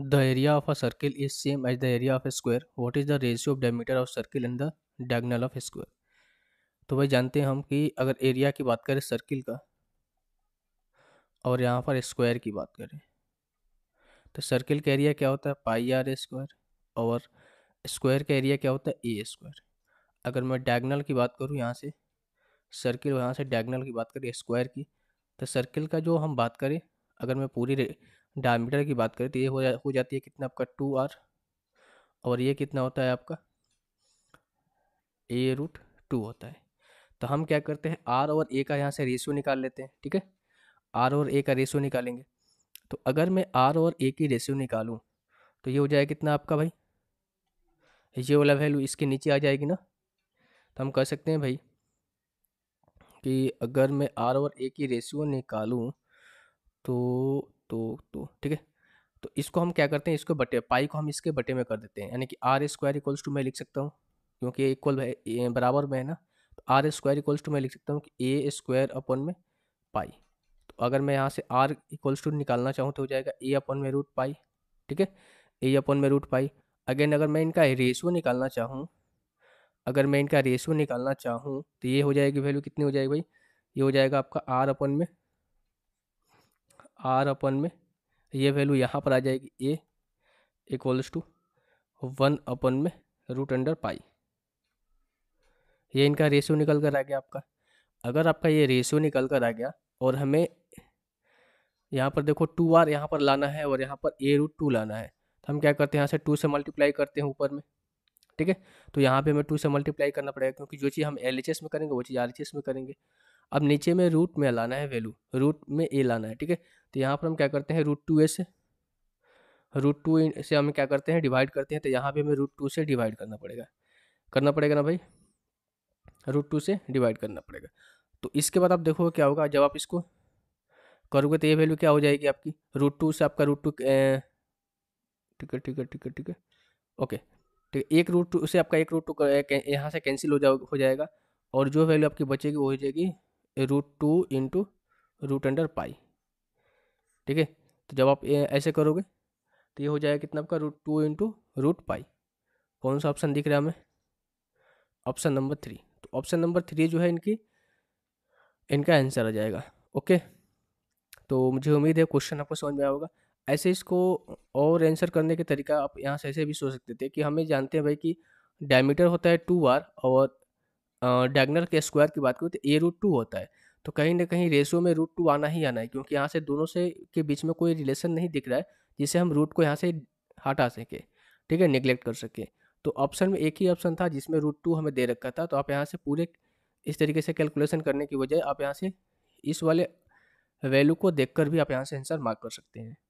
the area of a circle is same as the area of a square what is the ratio of diameter of circle in the diagonal of square तो भाई जानते हैं हम कि अगर area की बात करें सर्किल का और यहाँ पर स्क्वायर की बात करें तो सर्किल का एरिया क्या होता है पाई आर स्क्वायर और स्क्वायर का एरिया क्या होता है ए स्क्वायर अगर मैं डायगनल की बात करूँ यहाँ से सर्किल यहाँ से डायगनल की बात करें स्क्वायर की तो सर्किल का जो हम बात करें अगर मैं पूरी डायमीटर की बात करें तो ये हो जा हो जाती है कितना आपका टू आर और ये कितना होता है आपका ए रूट टू होता है तो हम क्या करते हैं आर और ए का यहाँ से रेशियो निकाल लेते हैं ठीक है आर और ए का रेशियो निकालेंगे तो अगर मैं आर और ए की रेशियो निकालूँ तो ये हो जाएगा कितना आपका भाई ये वाला वैल्यू इसके नीचे आ जाएगी ना तो हम कह सकते हैं भाई कि अगर मैं आर और ए की रेशियो निकालूँ तो तो तो ठीक है तो इसको हम क्या करते हैं इसको बटे पाई को हम इसके बटे में कर देते हैं यानी कि आर स्क्वायर इक्वल्स टू मैं लिख सकता हूँ क्योंकि इक्वल बराबर में है ना तो आर स्क्वायर इक्वल्स टू मैं लिख सकता हूँ कि ए स्क्वायर अपन में पाई तो अगर मैं यहाँ से आर इक्वल्स टू निकालना चाहूँ तो हो जाएगा ए अपन में रूट पाई ठीक है ए अपन में रूट पाई अगेन अगर मैं इनका रेशो निकालना चाहूँ अगर मैं इनका रेशो निकालना चाहूँ तो ये हो जाएगी वैल्यू कितनी हो जाएगी भाई ये हो जाएगा आपका आर अपन में आर अपन में ये वैल्यू यहाँ पर आ जाएगी ए इक्वल्स टू वन अपन में रूट अंडर पाई ये इनका रेशियो निकल कर आ गया आपका अगर आपका ये रेशियो निकल कर आ गया और हमें यहाँ पर देखो टू आर यहाँ पर लाना है और यहाँ पर ए रूट टू लाना है तो हम क्या करते हैं यहाँ से टू से मल्टीप्लाई करते हैं ऊपर में ठीक है तो यहाँ पे हमें टू से मल्टीप्लाई करना पड़ेगा क्योंकि जो चीज़ हम एल में करेंगे वो चीज़ आर में करेंगे अब नीचे में रूट में लाना है वैल्यू रूट में ए लाना है ठीक है तो यहाँ पर हम क्या करते हैं रूट टू ए से रूट टू से हम क्या करते हैं डिवाइड करते हैं तो यहाँ पर हमें रूट टू से डिवाइड करना पड़ेगा करना पड़ेगा ना भाई रूट टू से डिवाइड करना पड़ेगा तो इसके बाद आप देखोगे क्या होगा जब आप इसको करोगे तो ये वैल्यू क्या हो जाएगी आपकी रूट टू से आपका रूट टू ठीक है ठीक है ठीक है ठीक है ओके ठीक है एक रूट टू से आपका एक रूट टू यहाँ से कैंसिल हो जाओ हो जाएगा और जो वैल्यू आपकी बचेगी वो हो जाएगी root two into root under pi ठीक है तो जब आप ऐसे करोगे तो ये हो जाएगा कितना आपका root two into root pi कौन सा ऑप्शन दिख रहा है हमें ऑप्शन नंबर थ्री तो ऑप्शन नंबर थ्री जो है इनकी इनका आंसर आ जाएगा ओके तो मुझे उम्मीद है क्वेश्चन आपको समझ में आया होगा ऐसे इसको और आंसर करने के तरीका आप यहाँ से ऐसे भी सोच सकते थे कि हमें जानते हैं भाई कि डायमीटर होता है टू आर और अ, के स्क्वायर की बात करूँ तो ए रूट टू होता है तो कहीं ना कहीं रेशियो में रूट टू आना ही आना है क्योंकि यहाँ से दोनों से के बीच में कोई रिलेशन नहीं दिख रहा है जिससे हम रूट को यहाँ से हटा सके ठीक है निगलेक्ट कर सके तो ऑप्शन में एक ही ऑप्शन था जिसमें रूट टू हमें दे रखा था तो आप यहाँ से पूरे इस तरीके से कैलकुलेशन करने की बजाय आप यहाँ से इस वाले वैल्यू को देखकर भी आप यहाँ से आंसर मार्क कर सकते हैं